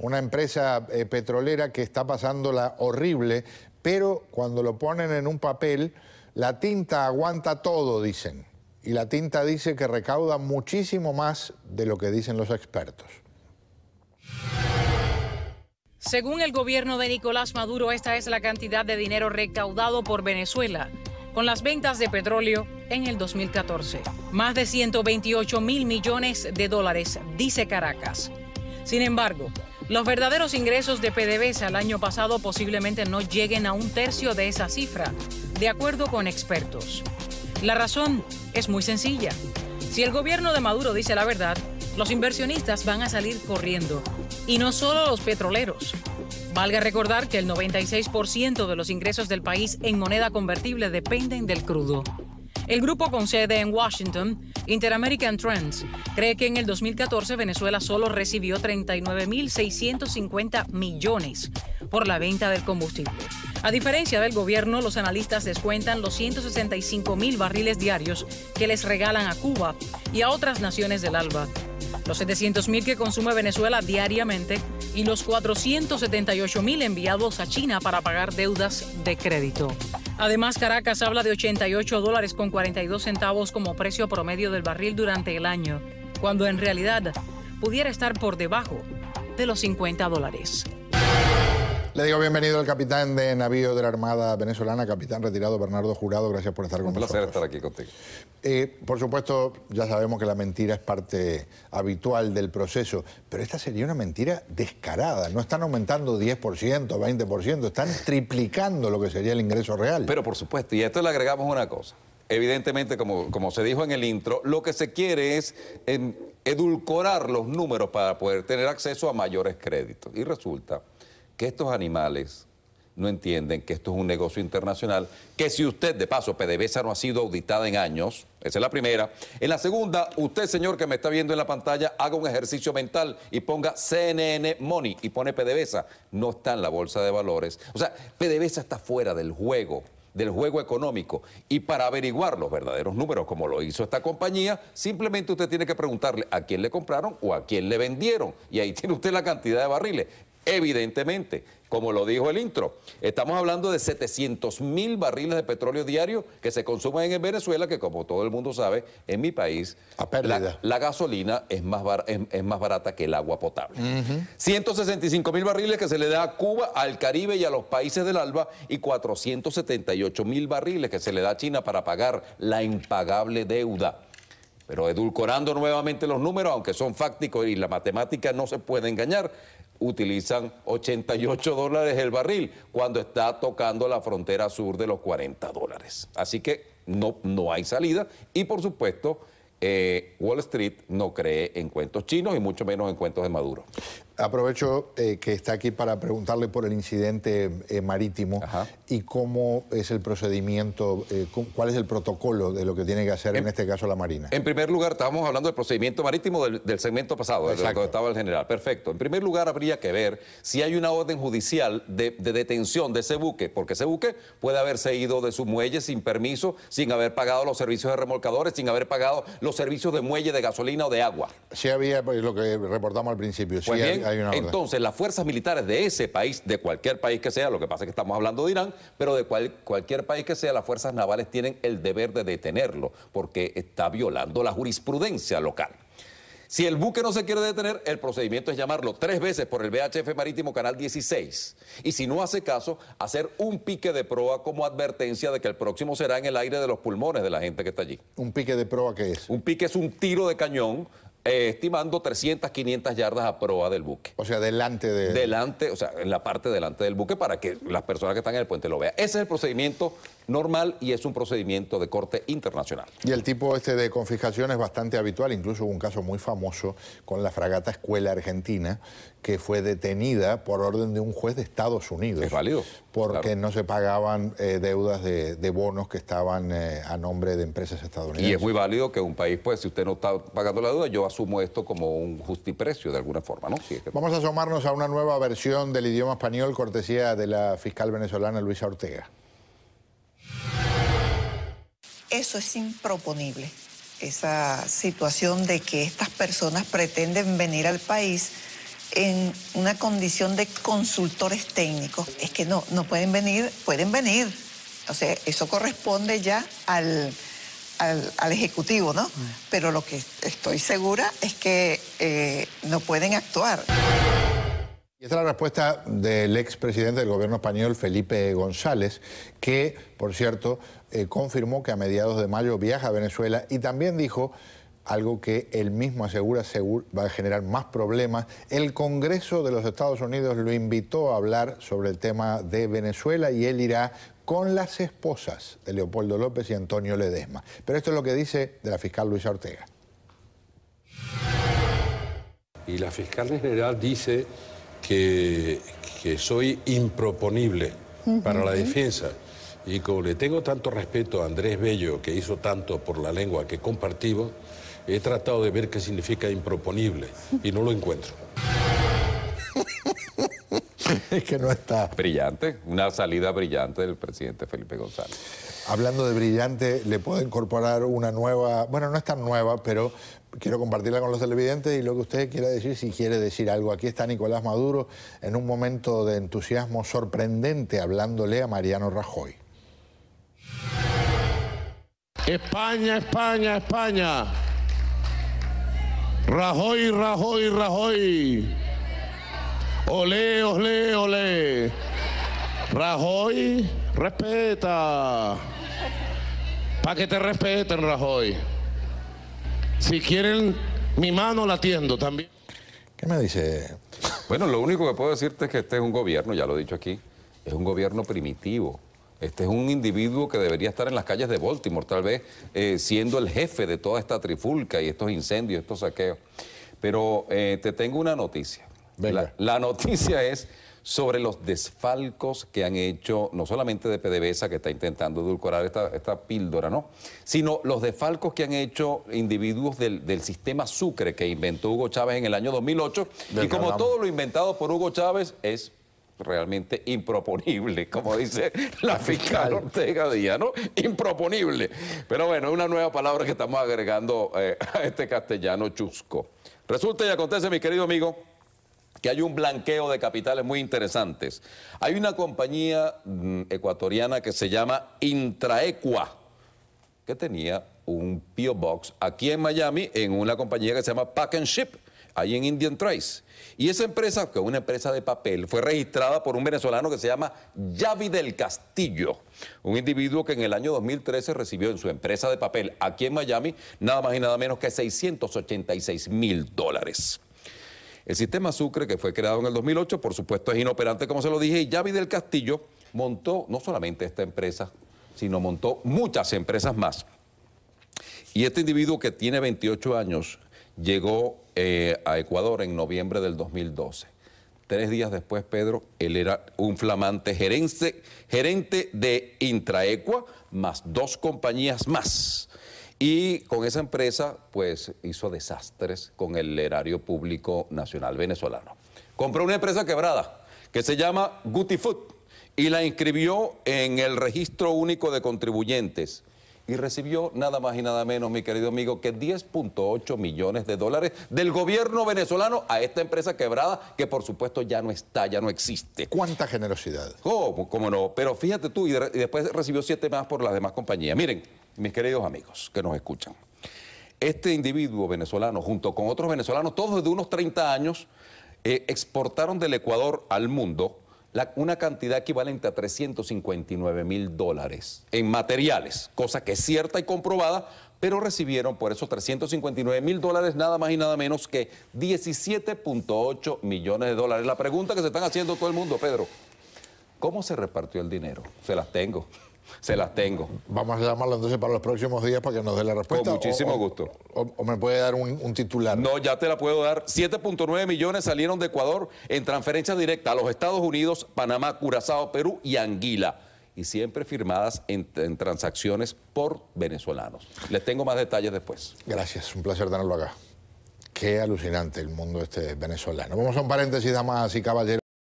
Una empresa eh, petrolera que está pasándola horrible, pero cuando lo ponen en un papel, la tinta aguanta todo, dicen. Y la tinta dice que recauda muchísimo más de lo que dicen los expertos. Según el gobierno de Nicolás Maduro, esta es la cantidad de dinero recaudado por Venezuela con las ventas de petróleo en el 2014. Más de 128 mil millones de dólares, dice Caracas. Sin embargo, los verdaderos ingresos de PDVSA al año pasado posiblemente no lleguen a un tercio de esa cifra, de acuerdo con expertos. La razón es muy sencilla. Si el gobierno de Maduro dice la verdad, los inversionistas van a salir corriendo, y no solo los petroleros. Valga recordar que el 96% de los ingresos del país en moneda convertible dependen del crudo. El grupo con sede en Washington, Interamerican Trends, cree que en el 2014 Venezuela solo recibió 39.650 millones por la venta del combustible. A diferencia del gobierno, los analistas descuentan los 165.000 mil barriles diarios que les regalan a Cuba y a otras naciones del ALBA, los 700.000 que consume Venezuela diariamente y los 478.000 mil enviados a China para pagar deudas de crédito. Además, Caracas habla de 88 dólares con 42 centavos como precio promedio del barril durante el año, cuando en realidad pudiera estar por debajo de los 50 dólares. Le digo bienvenido al capitán de navío de la Armada Venezolana, capitán retirado Bernardo Jurado. Gracias por estar con nosotros. Un placer estar aquí contigo. Eh, por supuesto, ya sabemos que la mentira es parte habitual del proceso, pero esta sería una mentira descarada. No están aumentando 10%, 20%, están triplicando lo que sería el ingreso real. Pero por supuesto, y a esto le agregamos una cosa. Evidentemente, como, como se dijo en el intro, lo que se quiere es em, edulcorar los números para poder tener acceso a mayores créditos. Y resulta que estos animales no entienden que esto es un negocio internacional, que si usted, de paso, PDVSA no ha sido auditada en años, esa es la primera. En la segunda, usted, señor, que me está viendo en la pantalla, haga un ejercicio mental y ponga CNN Money y pone PDVSA. No está en la bolsa de valores. O sea, PDVSA está fuera del juego del juego económico y para averiguar los verdaderos números como lo hizo esta compañía, simplemente usted tiene que preguntarle a quién le compraron o a quién le vendieron y ahí tiene usted la cantidad de barriles. Evidentemente, como lo dijo el intro, estamos hablando de 700 mil barriles de petróleo diario que se consumen en Venezuela, que como todo el mundo sabe, en mi país la, gasolina es más, barata que el agua potable. 165 mil barriles que se le da a Cuba, al Caribe y a los países del ALBA y 478 mil barriles que se le da a China para pagar la impagable deuda pero edulcorando nuevamente los números, aunque son fácticos y la matemática no se puede engañar, utilizan 88 dólares el barril cuando está tocando la frontera sur de los 40 dólares. Así que no, no hay salida y por supuesto eh, Wall Street no cree en cuentos chinos y mucho menos en cuentos de Maduro. Aprovecho eh, que está aquí para preguntarle por el incidente eh, marítimo y cómo es el procedimiento, eh, cuál es el protocolo de lo que tiene que hacer en, este caso la Marina. En primer lugar, estábamos hablando del procedimiento marítimo del, segmento pasado, de estaba el general. Perfecto. En primer lugar, habría que ver si hay una orden judicial de, detención de ese buque, porque ese buque puede haberse ido de su muelle sin permiso, sin haber pagado los servicios de remolcadores, sin haber pagado los servicios de muelle de gasolina o de agua. Sí había pues, lo que reportamos al principio. Pues entonces, las fuerzas militares de ese país, de cualquier país que sea, lo que pasa es que estamos hablando de Irán, pero de cualquier país que sea, las fuerzas navales tienen el deber de detenerlo, porque está violando la jurisprudencia local. Si el buque no se quiere detener, el procedimiento es llamarlo tres veces por el VHF Marítimo Canal 16. Y si no hace caso, hacer un pique de proa como advertencia de que el próximo será en el aire de los pulmones de la gente que está allí. ¿Un pique de proa qué es? Un pique es un tiro de cañón eh, estimando 300, 500 yardas a proa del buque. O sea, delante de... Delante, o sea, en la parte delante del buque para que las personas que están en el puente lo vean. Ese es el procedimiento normal y es un procedimiento de corte internacional. Y el tipo este de confiscación es bastante habitual, incluso un caso muy famoso con la fragata Escuela Argentina, que fue detenida por orden de un juez de Estados Unidos. Es válido. Porque no se pagaban eh, deudas de, bonos que estaban eh, a nombre de empresas estadounidenses. Y es muy válido que un país, pues, si usted no está pagando la deuda, yo asumo esto como un justiprecio de alguna forma, ¿no? Vamos a asomarnos a una nueva versión del idioma español, cortesía de la fiscal venezolana Luisa Ortega. Eso es improponible, esa situación de que estas personas pretenden venir al país en una condición de consultores técnicos. Es que no, no pueden venir, pueden venir. O sea, eso corresponde ya al al, Ejecutivo, ¿no? Mm. Pero lo que estoy segura es que eh, no pueden actuar. Y esta es la respuesta del expresidente del gobierno español, Felipe González, que, por cierto, eh, confirmó que a mediados de mayo viaja a Venezuela y también dijo algo que él mismo asegura seguro, va a generar más problemas. El Congreso de los Estados Unidos lo invitó a hablar sobre el tema de Venezuela y él irá con las esposas de Leopoldo López y Antonio Ledesma. Pero esto es lo que dice de la fiscal Luisa Ortega. Y la fiscal general dice que, soy improponible para la defensa. Y como le tengo tanto respeto a Andrés Bello, que hizo tanto por la lengua que compartimos, he tratado de ver qué significa improponible y no lo encuentro es que no está. Brillante, una salida brillante del presidente Felipe González. Hablando de brillante, le puedo incorporar una nueva, bueno, no es tan nueva, pero quiero compartirla con los televidentes y lo que usted quiera decir, si quiere decir algo. Aquí está Nicolás Maduro en un momento de entusiasmo sorprendente hablándole a Mariano Rajoy. España, España, España. Rajoy, Rajoy, Rajoy. Olé, olé, ole, Rajoy, respeta. Para que te respeten, Rajoy. Si quieren mi mano, la atiendo también. ¿Qué me dice? Bueno, lo único que puedo decirte es que este es un gobierno, ya lo he dicho aquí, es un gobierno primitivo. Este es un individuo que debería estar en las calles de Baltimore, tal vez eh, siendo el jefe de toda esta trifulca y estos incendios, estos saqueos. Pero eh, te tengo una noticia. La, noticia es sobre los desfalcos que han hecho, no solamente de PDVSA, que está intentando edulcorar esta, píldora, ¿no? Sino los desfalcos que han hecho individuos del, sistema Sucre que inventó Hugo Chávez en el año 2008. y como todo lo inventado por Hugo Chávez es realmente improponible, como dice la fiscal Ortega Díaz, ¿no? Improponible. Pero bueno, es una nueva palabra que estamos agregando eh, a este castellano chusco. Resulta y acontece, mi querido amigo, que hay un blanqueo de capitales muy interesantes. Hay una compañía mm, ecuatoriana que se llama Intraequa que tenía un P.O. Box aquí en Miami en una compañía que se llama Pack and Ship, ahí en Indian Trace. Y esa empresa, que es una empresa de papel, fue registrada por un venezolano que se llama Yavi del Castillo, un individuo que en el año 2013 recibió en su empresa de papel aquí en Miami nada más y nada menos que 686 mil dólares. El sistema Sucre, que fue creado en el 2008, por supuesto es inoperante, como se lo dije, y Javi del Castillo montó no solamente esta empresa, sino montó muchas empresas más. Y este individuo que tiene 28 años llegó eh, a Ecuador en noviembre del 2012. Tres días después, Pedro, él era un flamante gerente, gerente de Intraecua, más dos compañías más. Y con esa empresa, pues hizo desastres con el erario público nacional venezolano. Compró una empresa quebrada que se llama Guti Food y la inscribió en el registro único de contribuyentes y recibió nada más y nada menos, mi querido amigo, que 10.8 millones de dólares del gobierno venezolano a esta empresa quebrada que por supuesto ya no está, ya no existe. ¿Cuánta generosidad? ¿Cómo, cómo no? Pero fíjate tú, y después recibió siete más por las demás compañías. Miren, mis queridos amigos que nos escuchan. Este individuo venezolano, junto con otros venezolanos, todos desde unos 30 años, eh, exportaron del Ecuador al mundo una cantidad equivalente a 359 mil dólares en materiales, cosa que es cierta y comprobada, pero recibieron por esos 359 mil dólares nada más y nada menos que 17.8 millones de dólares. La pregunta que se están haciendo todo el mundo, Pedro, ¿cómo se repartió el dinero? Se las tengo se las tengo. Vamos a llamarlo entonces para los próximos días para que nos dé la respuesta. Con muchísimo gusto. O, me puede dar un, titular? No, ya te la puedo dar. 7.9 millones salieron de Ecuador en transferencia directa a los Estados Unidos, Panamá, Curazao, Perú y Anguila. Y siempre firmadas en, transacciones por venezolanos. Les tengo más detalles después. Gracias, un placer tenerlo acá. Qué alucinante el mundo este venezolano. Vamos a un paréntesis, damas y caballeros.